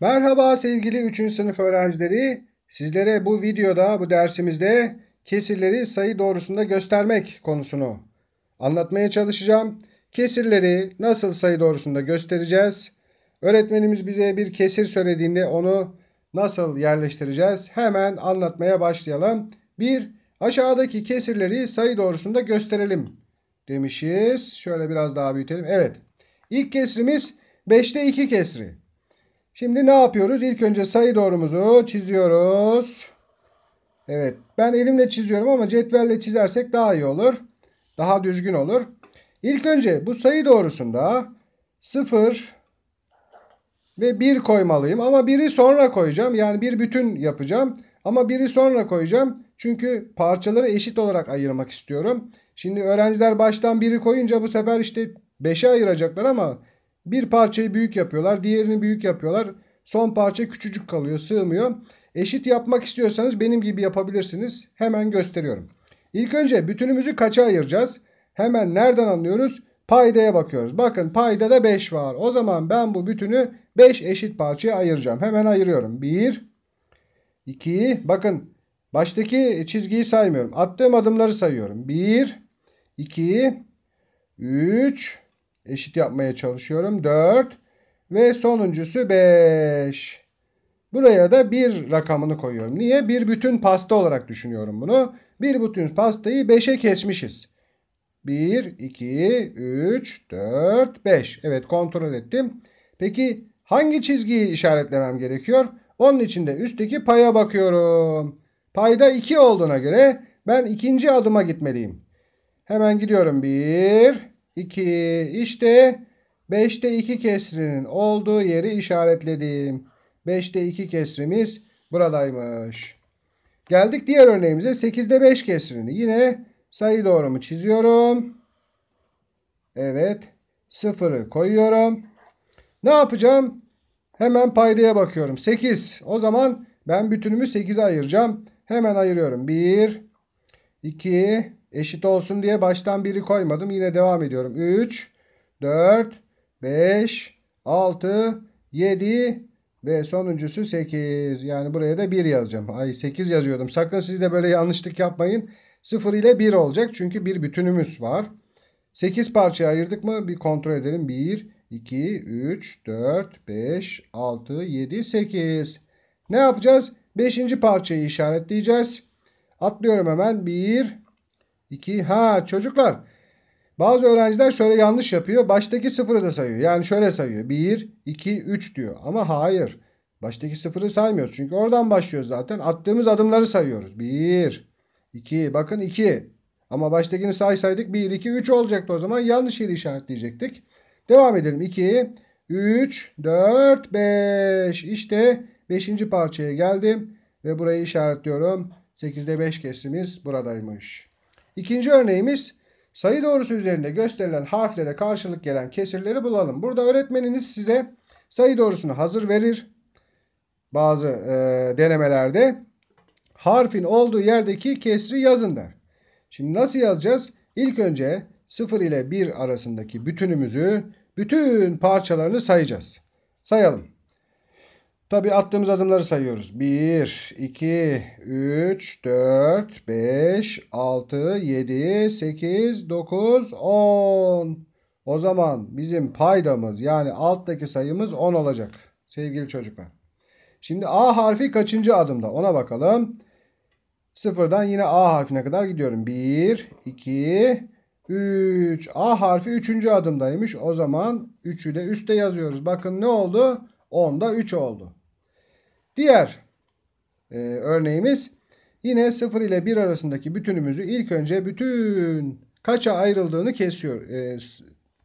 Merhaba sevgili 3. sınıf öğrencileri. Sizlere bu videoda, bu dersimizde kesirleri sayı doğrusunda göstermek konusunu anlatmaya çalışacağım. Kesirleri nasıl sayı doğrusunda göstereceğiz? Öğretmenimiz bize bir kesir söylediğinde onu nasıl yerleştireceğiz? Hemen anlatmaya başlayalım. 1. Aşağıdaki kesirleri sayı doğrusunda gösterelim demişiz. Şöyle biraz daha büyütelim. Evet. İlk kesrimiz 5'te 2 kesri. Şimdi ne yapıyoruz? İlk önce sayı doğrumuzu çiziyoruz. Evet ben elimle çiziyorum ama cetvelle çizersek daha iyi olur. Daha düzgün olur. İlk önce bu sayı doğrusunda 0 ve 1 koymalıyım. Ama 1'i sonra koyacağım. Yani bir bütün yapacağım. Ama 1'i sonra koyacağım. Çünkü parçaları eşit olarak ayırmak istiyorum. Şimdi öğrenciler baştan 1'i koyunca bu sefer işte 5'e ayıracaklar ama bir parçayı büyük yapıyorlar. Diğerini büyük yapıyorlar. Son parça küçücük kalıyor. Sığmıyor. Eşit yapmak istiyorsanız benim gibi yapabilirsiniz. Hemen gösteriyorum. İlk önce bütünümüzü kaça ayıracağız? Hemen nereden anlıyoruz? Paydaya bakıyoruz. Bakın payda da 5 var. O zaman ben bu bütünü 5 eşit parçaya ayıracağım. Hemen ayırıyorum. 1, 2, bakın baştaki çizgiyi saymıyorum. Attığım adımları sayıyorum. 1, 2, 3, Eşit yapmaya çalışıyorum. 4 ve sonuncusu 5. Buraya da bir rakamını koyuyorum. Niye? Bir bütün pasta olarak düşünüyorum bunu. Bir bütün pastayı 5'e kesmişiz. 1, 2, 3, 4, 5. Evet kontrol ettim. Peki hangi çizgiyi işaretlemem gerekiyor? Onun için de üstteki paya bakıyorum. Payda 2 olduğuna göre ben ikinci adıma gitmeliyim. Hemen gidiyorum. 1, 2. İşte 5'te 2 kesrinin olduğu yeri işaretledim. 5'te 2 kesrimiz buradaymış. Geldik diğer örneğimize 8'de 5 kesrini. Yine sayı doğrumu çiziyorum. Evet. Sıfırı koyuyorum. Ne yapacağım? Hemen paydaya bakıyorum. 8. O zaman ben bütünümü 8'e ayıracağım. Hemen ayırıyorum. 1, 2, Eşit olsun diye baştan biri koymadım. Yine devam ediyorum. 3, 4, 5, 6, 7 ve sonuncusu 8. Yani buraya da 1 yazacağım. Ay 8 yazıyordum. Sakın siz de böyle yanlışlık yapmayın. 0 ile 1 olacak. Çünkü bir bütünümüz var. 8 parçaya ayırdık mı? Bir kontrol edelim. 1, 2, 3, 4, 5, 6, 7, 8. Ne yapacağız? 5. parçayı işaretleyeceğiz. Atlıyorum hemen. 1, 2. Ha çocuklar bazı öğrenciler şöyle yanlış yapıyor. Baştaki sıfırı da sayıyor. Yani şöyle sayıyor. 1, 2, 3 diyor. Ama hayır. Baştaki sıfırı saymıyoruz. Çünkü oradan başlıyoruz zaten. Attığımız adımları sayıyoruz. 1, 2. Bakın 2. Ama baştakini saysaydık 1, 2, 3 olacaktı o zaman. Yanlış yeri işaretleyecektik. Devam edelim. 2, 3, 4, 5. İşte 5. parçaya geldim. Ve burayı işaretliyorum. 8'de 5 kesimiz buradaymış. İkinci örneğimiz sayı doğrusu üzerinde gösterilen harflere karşılık gelen kesirleri bulalım. Burada öğretmeniniz size sayı doğrusunu hazır verir. Bazı e, denemelerde harfin olduğu yerdeki kesri yazın der. Şimdi nasıl yazacağız? İlk önce 0 ile 1 arasındaki bütünümüzü bütün parçalarını sayacağız. Sayalım. Tabi attığımız adımları sayıyoruz. 1, 2, 3, 4, 5, 6, 7, 8, 9, 10. O zaman bizim paydamız yani alttaki sayımız 10 olacak. Sevgili çocuklar. Şimdi A harfi kaçıncı adımda ona bakalım. Sıfırdan yine A harfine kadar gidiyorum. 1, 2, 3. A harfi 3. adımdaymış. O zaman 3'ü de üstte yazıyoruz. Bakın ne oldu? 10'da 3 oldu. Diğer e, örneğimiz yine 0 ile 1 arasındaki bütünümüzü ilk önce bütün kaça ayrıldığını kesiyor, e,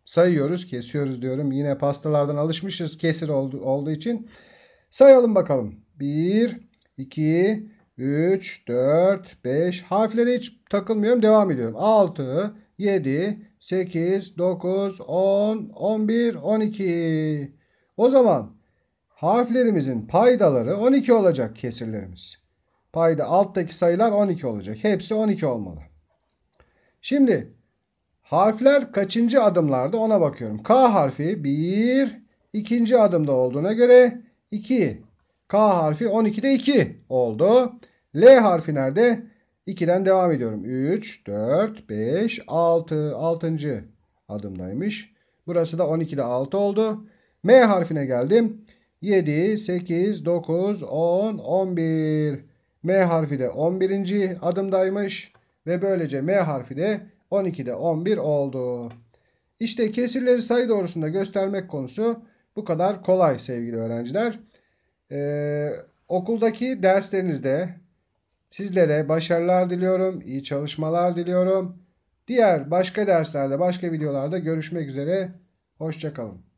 sayıyoruz. Kesiyoruz diyorum. Yine pastalardan alışmışız kesir oldu, olduğu için. Sayalım bakalım. 1, 2, 3, 4, 5 harflere hiç takılmıyorum. Devam ediyorum. 6, 7, 8, 9, 10, 11, 12. O zaman harflerimizin paydaları 12 olacak kesirlerimiz. Payda alttaki sayılar 12 olacak. Hepsi 12 olmalı. Şimdi harfler kaçıncı adımlarda ona bakıyorum. K harfi 1, ikinci adımda olduğuna göre 2. K harfi 12'de 2 oldu. L harfi nerede? 2'den devam ediyorum. 3, 4, 5, 6. 6. adımdaymış. Burası da 12'de 6 oldu. M harfine geldim. 7, 8, 9, 10, 11. M harfi de 11. adımdaymış. Ve böylece M harfi de 12'de 11 oldu. İşte kesirleri sayı doğrusunda göstermek konusu bu kadar kolay sevgili öğrenciler. Ee, okuldaki derslerinizde sizlere başarılar diliyorum. iyi çalışmalar diliyorum. Diğer başka derslerde başka videolarda görüşmek üzere. Hoşçakalın.